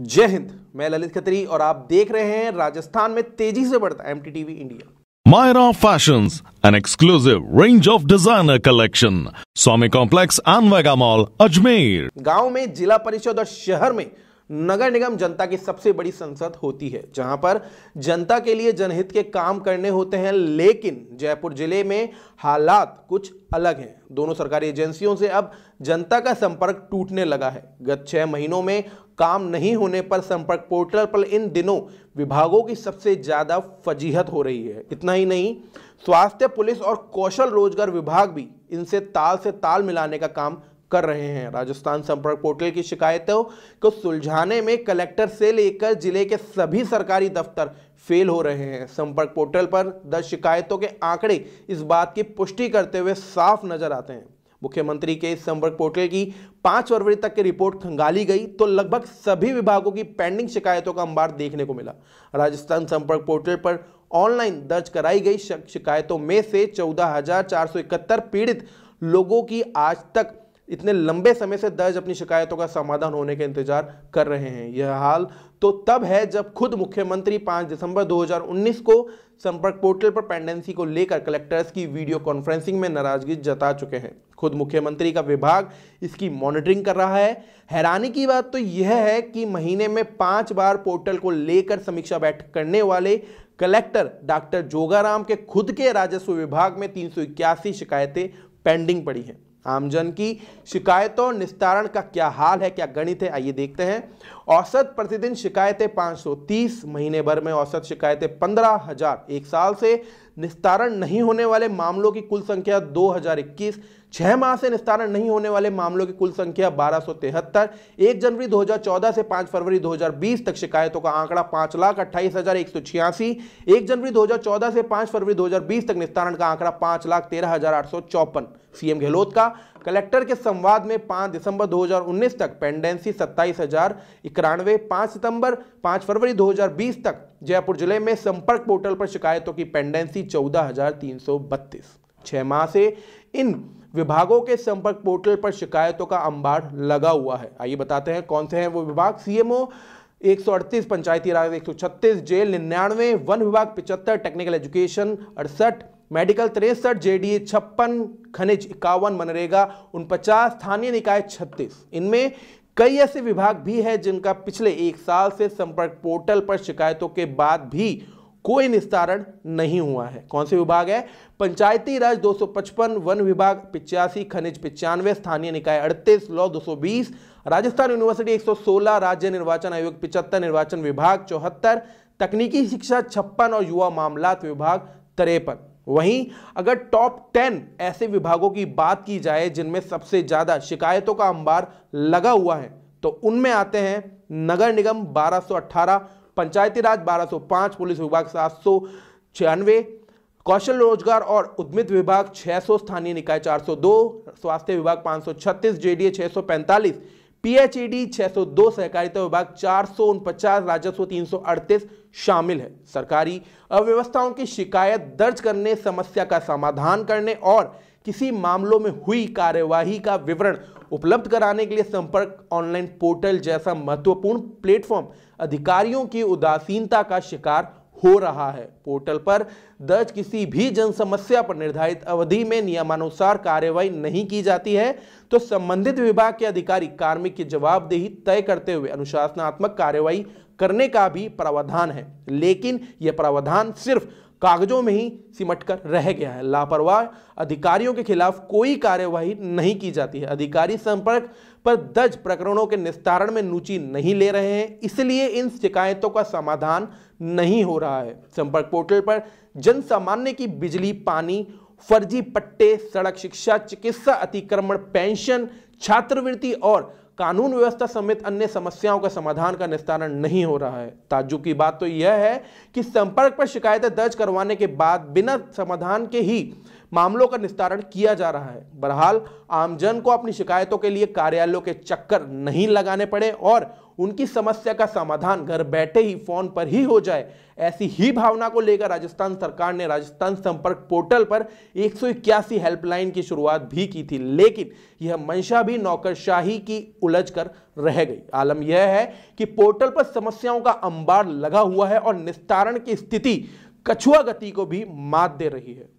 जय हिंद मैं ललित खत्री और आप देख रहे हैं राजस्थान में तेजी से बढ़ता M T TV India Maira fashion an exclusive range of designer collection Swami complex आनवेगा मॉल अजमेर गांव में जिला परिषद और शहर में नगर निगम जनता की सबसे बड़ी संसद होती है जहां पर जनता के लिए जनहित के काम करने होते हैं लेकिन जयपुर जिले में हालात कुछ अलग हैं दोनों सरकारी एजेंसियों से अब जनता का संपर्क टूटने लगा है गत छह महीनों में काम नहीं होने पर संपर्क पोर्टल पर इन दिनों विभागों की सबसे ज़्यादा फजीहत हो रही है इतना ही नहीं स्वास्थ्य पुलिस और कौशल रोजगार विभाग भी इनसे ताल से ताल मिलाने का काम कर रहे हैं राजस्थान संपर्क पोर्टल की शिकायतों को सुलझाने में कलेक्टर से लेकर जिले के सभी सरकारी दफ्तर फेल हो रहे हैं संपर्क पोर्टल पर दर्ज शिकायतों के आंकड़े इस बात की पुष्टि करते हुए साफ नजर आते हैं मुख्यमंत्री के इस संपर्क पोर्टल की पांच फरवरी तक की रिपोर्ट खंगाली गई तो लगभग सभी विभागों की पेंडिंग शिकायतों का अंबार देखने को मिला राजस्थान संपर्क पोर्टल पर ऑनलाइन दर्ज कराई गई शिकायतों में से चौदह पीड़ित लोगों की आज तक इतने लंबे समय से दर्ज अपनी शिकायतों का समाधान होने का इंतजार कर रहे हैं यह हाल तो तब है जब खुद मुख्यमंत्री 5 दिसंबर 2019 को संपर्क पोर्टल पर पेंडेंसी को लेकर कलेक्टर्स की वीडियो कॉन्फ्रेंसिंग में नाराजगी जता चुके हैं खुद मुख्यमंत्री का विभाग इसकी मॉनिटरिंग कर रहा है हैरानी की बात तो यह है कि महीने में पांच बार पोर्टल को लेकर समीक्षा बैठक करने वाले कलेक्टर डॉक्टर जोगाराम के खुद के राजस्व विभाग में तीन शिकायतें पेंडिंग पड़ी हैं आमजन की शिकायतों निस्तारण का क्या हाल है क्या गणित है आइए देखते हैं औसत प्रतिदिन शिकायतें 530 महीने भर में औसत शिकायतें पंद्रह हजार एक साल से निस्तारण नहीं होने वाले मामलों की कुल संख्या 2021 छह माह से निस्तारण नहीं होने वाले मामलों की कुल संख्या बारह सौ तिहत्तर एक जनवरी 2014 से 5 फरवरी 2020 तक शिकायतों का आंकड़ा पांच लाख अट्ठाईस हजार एक सौ छियासी एक जनवरी 2014 से 5 फरवरी 2020 तक निस्तारण का आंकड़ा पांच लाख तेरह हजार आठ सौ चौपन सीएम गहलोत का कलेक्टर के संवाद में 5 दिसंबर 2019 तक पेंडेंसी सत्ताईस हजार इक्यानवे पाँच सितंबर 5 फरवरी 2020 तक जयपुर जिले में संपर्क पोर्टल पर शिकायतों की पेंडेंसी चौदह हजार तीन सौ बत्तीस छह माह से इन विभागों के संपर्क पोर्टल पर शिकायतों का अंबार लगा हुआ है आइए बताते हैं कौन से हैं वो विभाग सीएमओ 138 पंचायती राज 136 जेल निन्यानवे वन विभाग 75 टेक्निकल एजुकेशन अड़सठ मेडिकल तिरसठ जेडीए छप्पन खनिज इक्यावन मनरेगा उन पचास स्थानीय निकाय छत्तीस इनमें कई ऐसे विभाग भी है जिनका पिछले एक साल से संपर्क पोर्टल पर शिकायतों के बाद भी कोई निस्तारण नहीं हुआ है कौन से विभाग है पंचायती राज 255 वन विभाग पिचासी खनिज पिचानवे स्थानीय निकाय अड़तीस लॉ 220 राजस्थान यूनिवर्सिटी 116 राज्य निर्वाचन आयोग पिचहत्तर निर्वाचन विभाग चौहत्तर तकनीकी शिक्षा छप्पन और युवा मामलात विभाग तिरपन वहीं अगर टॉप टेन ऐसे विभागों की बात की जाए जिनमें सबसे ज़्यादा शिकायतों का अंबार लगा हुआ है तो उनमें आते हैं नगर निगम 1218, पंचायती राज 1205, पुलिस विभाग सात सौ छियानवे कौशल रोजगार और उद्मित विभाग 600 स्थानीय निकाय 402 स्वास्थ्य विभाग 536 जेडीए 645 पीएचईडी 602 सहकारिता विभाग चार राजस्व 338 शामिल है सरकारी अव्यवस्थाओं की शिकायत दर्ज करने समस्या का समाधान करने और किसी मामलों में हुई कार्यवाही का विवरण उपलब्ध कराने के लिए संपर्क ऑनलाइन पोर्टल जैसा महत्वपूर्ण प्लेटफॉर्म अधिकारियों की उदासीनता का शिकार हो रहा है पोर्टल पर दर्ज किसी भी जन समस्या पर निर्धारित अवधि में नियमानुसार कार्यवाही नहीं की जाती है तो संबंधित विभाग के अधिकारी कार्मिक की जवाबदेही तय करते हुए अनुशासनात्मक कार्यवाही करने का भी प्रावधान है लेकिन यह प्रावधान सिर्फ कागजों में ही सिमट कर रह गया है लापरवाह अधिकारियों के खिलाफ कोई कार्यवाही नहीं की जाती है अधिकारी संपर्क पर दर्ज प्रकरणों के निस्तारण में रुचि नहीं ले रहे हैं इसलिए इन शिकायतों का समाधान नहीं हो रहा है संपर्क पोर्टल पर जन सामान्य की बिजली पानी फर्जी पट्टे सड़क शिक्षा चिकित्सा अतिक्रमण पेंशन छात्रवृत्ति और कानून व्यवस्था समेत अन्य समस्याओं का समाधान का निस्तारण नहीं हो रहा है ताजु की बात तो यह है कि संपर्क पर शिकायतें दर्ज करवाने के बाद बिना समाधान के ही मामलों का निस्तारण किया जा रहा है बहरहाल आमजन को अपनी शिकायतों के लिए कार्यालयों के चक्कर नहीं लगाने पड़े और उनकी समस्या का समाधान घर बैठे ही फोन पर ही हो जाए ऐसी ही भावना को लेकर राजस्थान सरकार ने राजस्थान संपर्क पोर्टल पर एक हेल्पलाइन की शुरुआत भी की थी लेकिन यह मंशा भी नौकरशाही की उलझ कर रह गई आलम यह है कि पोर्टल पर समस्याओं का अंबार लगा हुआ है और निस्तारण की स्थिति कछुआ गति को भी मात दे रही है